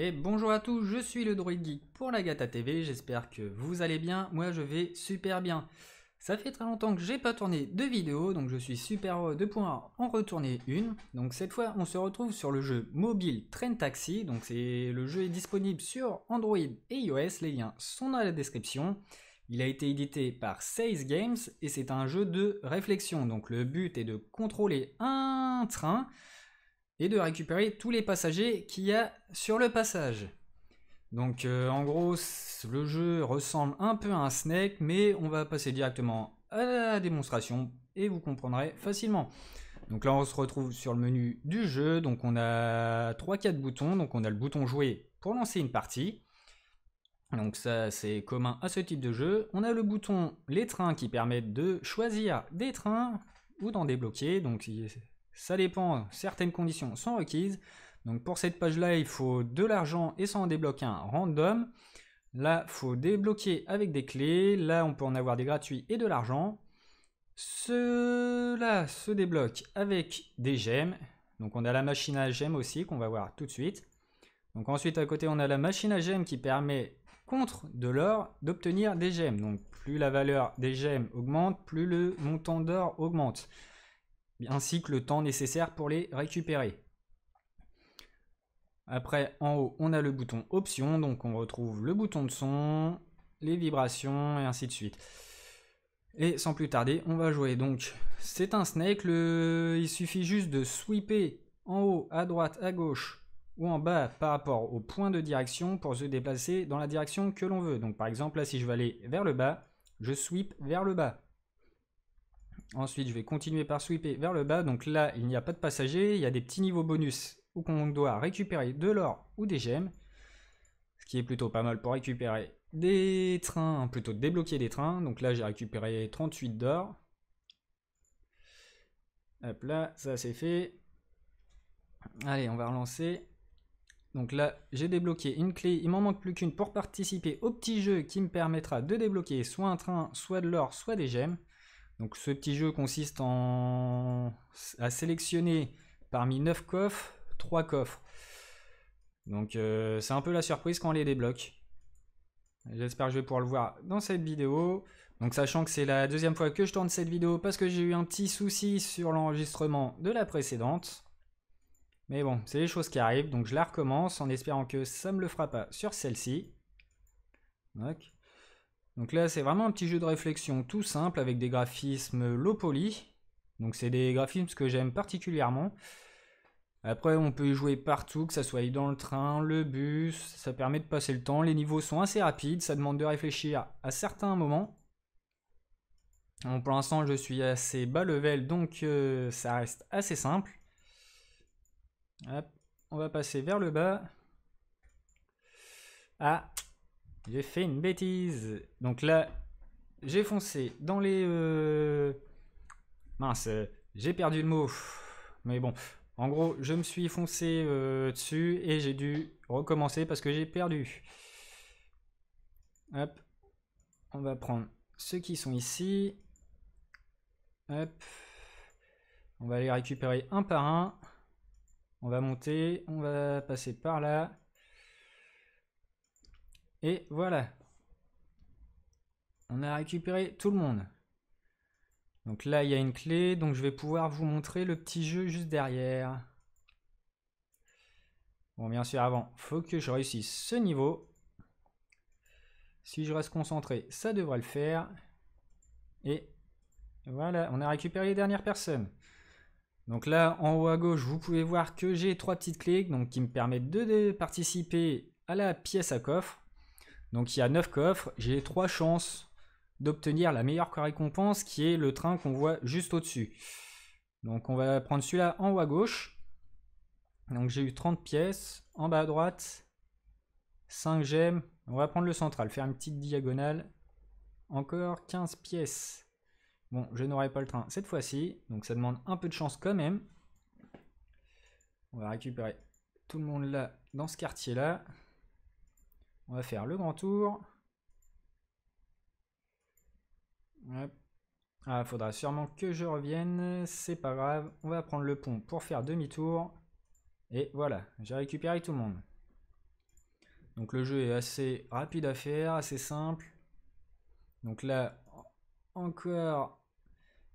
Et bonjour à tous, je suis le Droid Geek pour la Gata TV, j'espère que vous allez bien, moi je vais super bien. Ça fait très longtemps que j'ai pas tourné de vidéo, donc je suis super heureux de pouvoir en retourner une. Donc cette fois, on se retrouve sur le jeu mobile Train Taxi, donc c'est le jeu est disponible sur Android et iOS, les liens sont dans la description. Il a été édité par 6 Games et c'est un jeu de réflexion, donc le but est de contrôler un train et de récupérer tous les passagers qu'il y a sur le passage. Donc euh, en gros, le jeu ressemble un peu à un Snake, mais on va passer directement à la démonstration et vous comprendrez facilement. Donc là, on se retrouve sur le menu du jeu. Donc on a 3-4 boutons. Donc on a le bouton jouer pour lancer une partie. Donc ça, c'est commun à ce type de jeu. On a le bouton les trains qui permettent de choisir des trains ou d'en débloquer. Donc ça dépend, certaines conditions sont requises. Donc pour cette page-là, il faut de l'argent et ça en débloque un random. Là, il faut débloquer avec des clés. Là, on peut en avoir des gratuits et de l'argent. Cela se débloque avec des gemmes. Donc on a la machine à gemmes aussi qu'on va voir tout de suite. Donc ensuite à côté on a la machine à gemmes qui permet contre de l'or d'obtenir des gemmes. Donc plus la valeur des gemmes augmente, plus le montant d'or augmente ainsi que le temps nécessaire pour les récupérer. Après, en haut, on a le bouton option donc on retrouve le bouton de son, les vibrations et ainsi de suite. Et sans plus tarder, on va jouer. Donc, c'est un snake. Il suffit juste de sweeper en haut, à droite, à gauche ou en bas par rapport au point de direction pour se déplacer dans la direction que l'on veut. Donc, par exemple, là, si je vais aller vers le bas, je sweep vers le bas. Ensuite, je vais continuer par sweeper vers le bas. Donc là, il n'y a pas de passagers. Il y a des petits niveaux bonus où on doit récupérer de l'or ou des gemmes. Ce qui est plutôt pas mal pour récupérer des trains, plutôt débloquer des trains. Donc là, j'ai récupéré 38 d'or. Hop là, ça c'est fait. Allez, on va relancer. Donc là, j'ai débloqué une clé. Il m'en manque plus qu'une pour participer au petit jeu qui me permettra de débloquer soit un train, soit de l'or, soit des gemmes. Donc ce petit jeu consiste à sélectionner parmi 9 coffres, 3 coffres. Donc euh, c'est un peu la surprise quand on les débloque. J'espère que je vais pouvoir le voir dans cette vidéo. Donc sachant que c'est la deuxième fois que je tourne cette vidéo parce que j'ai eu un petit souci sur l'enregistrement de la précédente. Mais bon, c'est les choses qui arrivent, donc je la recommence en espérant que ça ne me le fera pas sur celle-ci. Donc là, c'est vraiment un petit jeu de réflexion tout simple avec des graphismes low poly. Donc c'est des graphismes que j'aime particulièrement. Après, on peut y jouer partout, que ça soit dans le train, le bus, ça permet de passer le temps. Les niveaux sont assez rapides, ça demande de réfléchir à, certains moments. pour l'instant, je suis assez bas level, donc euh, ça reste assez simple. on va passer vers le bas. Ah, j'ai fait une bêtise. Donc là, j'ai foncé dans les... Euh, mince, euh, j'ai perdu le mot. Mais bon, en gros, je me suis foncé euh, dessus et j'ai dû recommencer parce que j'ai perdu. Hop, on va prendre ceux qui sont ici. Hop, on va les récupérer un par un. On va monter, on va passer par là. Et voilà. On a récupéré tout le monde. Donc là, il y a une clé. Donc je vais pouvoir vous montrer le petit jeu juste derrière. Bon, bien sûr, avant, faut que je réussisse ce niveau. Si je reste concentré, ça devrait le faire. Et voilà, on a récupéré les dernières personnes. Donc là, en haut à gauche, vous pouvez voir que j'ai trois petites clés donc qui me permettent de participer à la pièce à coffre. Donc il y a 9 coffres, j'ai 3 chances d'obtenir la meilleure récompense qui est le train qu'on voit juste au-dessus. Donc on va prendre celui-là en haut à gauche. Donc j'ai eu 30 pièces, en bas à droite, 5 gemmes. On va prendre le central, faire une petite diagonale. Encore 15 pièces. Bon, je n'aurai pas le train cette fois-ci, donc ça demande un peu de chance quand même. On va récupérer tout le monde là, dans ce quartier-là. On va faire le grand tour. Il ah, faudra sûrement que je revienne. C'est pas grave. On va prendre le pont pour faire demi-tour. Et voilà, j'ai récupéré tout le monde. Donc le jeu est assez rapide à faire, assez simple. Donc là, encore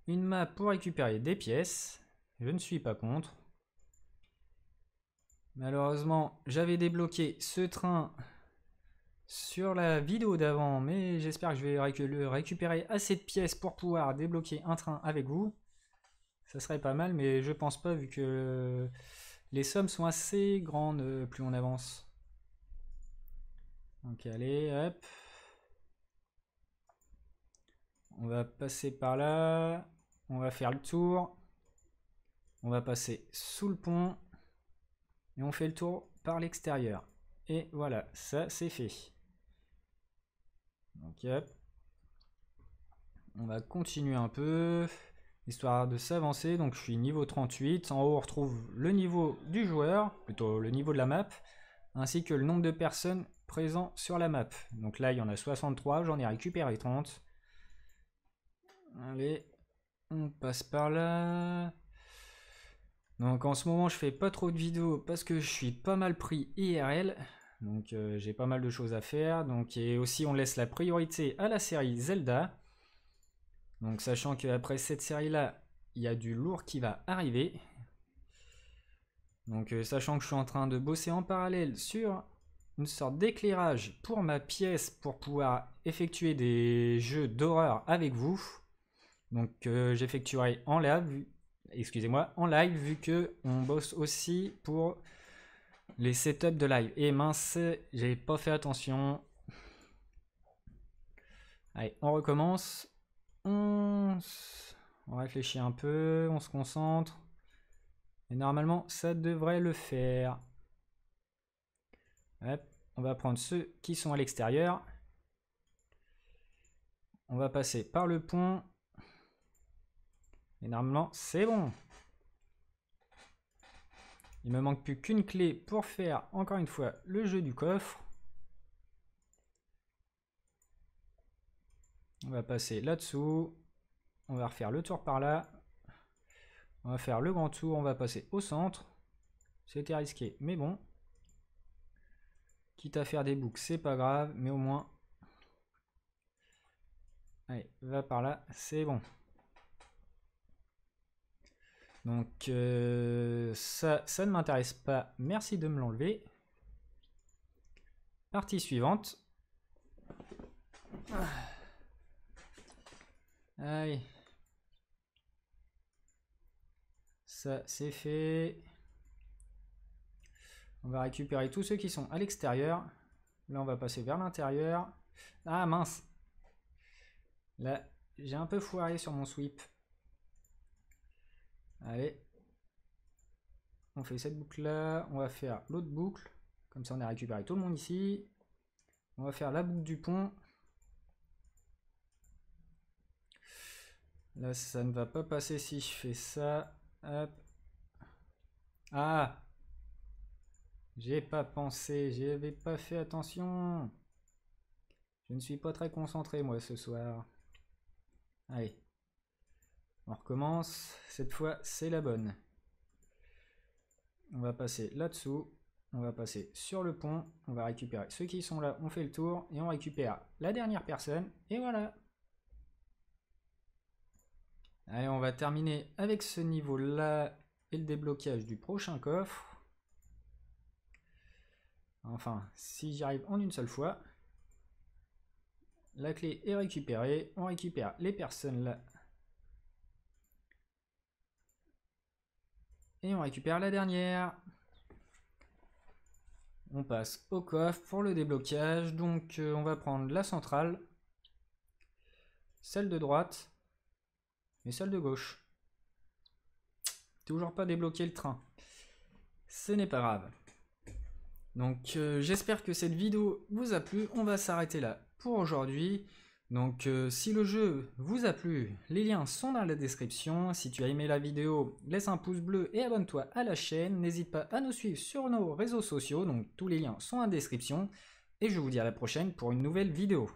une map pour récupérer des pièces. Je ne suis pas contre. Malheureusement, j'avais débloqué ce train sur la vidéo d'avant, mais j'espère que je vais récupérer assez de pièces pour pouvoir débloquer un train avec vous. Ça serait pas mal, mais je pense pas vu que les sommes sont assez grandes euh, plus on avance. Donc allez, hop. On va passer par là. On va faire le tour. On va passer sous le pont. Et on fait le tour par l'extérieur. Et voilà, ça c'est fait. On va continuer un peu, histoire de s'avancer. Donc je suis niveau 38. En haut, on retrouve le niveau du joueur, plutôt le niveau de la map, ainsi que le nombre de personnes présentes sur la map. Donc là, il y en a 63, j'en ai récupéré 30. Allez, on passe par là. Donc en ce moment, je fais pas trop de vidéos parce que je suis pas mal pris IRL. Donc euh, j'ai pas mal de choses à faire. Donc, et aussi on laisse la priorité à la série Zelda. Donc sachant qu'après cette série-là, il y a du lourd qui va arriver. Donc euh, sachant que je suis en train de bosser en parallèle sur une sorte d'éclairage pour ma pièce pour pouvoir effectuer des jeux d'horreur avec vous. Donc euh, j'effectuerai en live, excusez-moi, en live vu que on bosse aussi pour les setups de live. Et eh, mince, j'ai pas fait attention. Allez, on recommence. On... réfléchit un peu, on se concentre. Et normalement, ça devrait le faire. on va prendre ceux qui sont à l'extérieur. On va passer par le pont. Et normalement, c'est bon. Il me manque plus qu'une clé pour faire, encore une fois, le jeu du coffre. On va passer là-dessous. On va refaire le tour par là. On va faire le grand tour. On va passer au centre. C'était risqué, mais bon. Quitte à faire des boucles, c'est pas grave, mais au moins... Allez, va par là, c'est bon. Donc euh, ça, ça ne m'intéresse pas. Merci de me l'enlever. Partie suivante. Aïe. Ah. Ah ça, c'est fait. On va récupérer tous ceux qui sont à l'extérieur. Là, on va passer vers l'intérieur. Ah, mince. Là, j'ai un peu foiré sur mon sweep. Allez. On fait cette boucle là. On va faire l'autre boucle. Comme ça, on a récupéré tout le monde ici. On va faire la boucle du pont. Là, ça ne va pas passer si je fais ça. Ah J'ai pas pensé, j'avais pas fait attention. Je ne suis pas très concentré, moi, ce soir. Allez, on recommence. Cette fois, c'est la bonne. On va passer là-dessous. On va passer sur le pont. On va récupérer ceux qui sont là. On fait le tour et on récupère la dernière personne. Et voilà. Allez, on va terminer avec ce niveau-là et le déblocage du prochain coffre. Enfin, si j'y arrive en une seule fois. La clé est récupérée. On récupère les personnes là Et on récupère la dernière. On passe au coffre pour le déblocage. Donc euh, on va prendre la centrale, celle de droite et celle de gauche. Toujours pas débloqué le train. Ce n'est pas grave. Donc euh, j'espère que cette vidéo vous a plu. On va s'arrêter là pour aujourd'hui. Donc euh, si le jeu vous a plu, les liens sont dans la description. Si tu as aimé la vidéo, laisse un pouce bleu et abonne-toi à la chaîne. N'hésite pas à nous suivre sur nos réseaux sociaux, donc tous les liens sont en description. Et je vous dis à la prochaine pour une nouvelle vidéo.